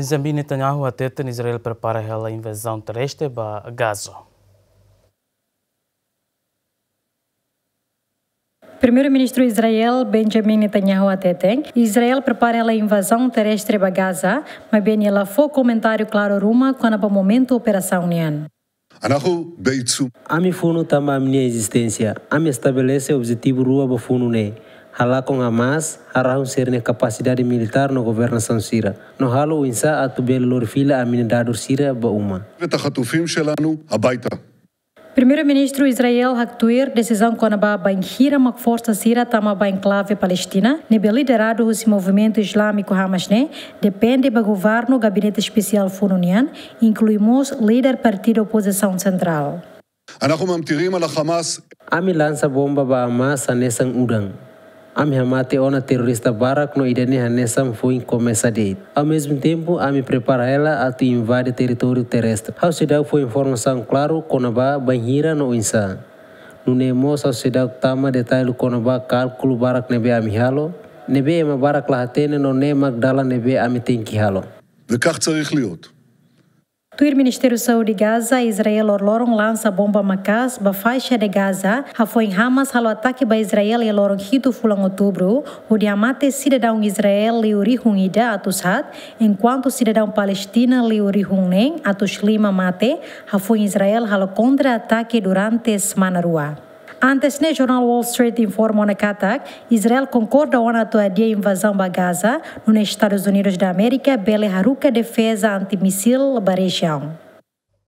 Benjamin Netanyahu atenta Israel prepara a invasão terrestre para Gaza. Primeiro-ministro Israel Benjamin Netanyahu atetem, Israel prepara a invasão terrestre para Gaza, mas bem ela foi comentário claro ruma quando para momento operação nian. A minha fundo também a minha existência. A estabelece estabelece objetivo rua para funo né halakon amas arahun serne capacidade militar no governação síria. No halo insa atubel lor fila aminidador síria bauma. Primeiro-ministro Israel Haktuir decisão quando a banhira uma força síria tama ba enclave Palestina, nebe liderado o movimento islâmico Hamas né, depende do governo gabinete especial fununian, incluímos líder partido oposição central. A ממטירים על החמאס. עמי לנסה בומבה באמאס הנסן Ame hamate ona terorista barak no idane hanesam foi komesa deit. Ao mesmo tempo, ame prepara ela atu te invade terest. terrestre. Hau sedau foi informação claro konaba banhira no insa. mo sau sedau tama detailu konaba kalkulu barak nebe ami halo. Nebe ema barak lahatene no ne magdala nebe ami tenki halo. וכך צריך Door Ministério Saúde Gaza, Israel lorong lansa bomba makas ba faixa de Gaza, foi Hamas halo ataque ba Israel e lorong hitu fulang outubro, o diamante cidadão Israel liuri hunida atus hat, enquanto cidadão Palestina liuri hunnen atus lima mate, foi Israel halo contra-ataque durante semana rua. Antes, jornal Wall Street informa na Qatar, Israel concorda ona a invasão a Gaza, nos Estados Unidos da América, Bele Haruka defesa antimissil da região.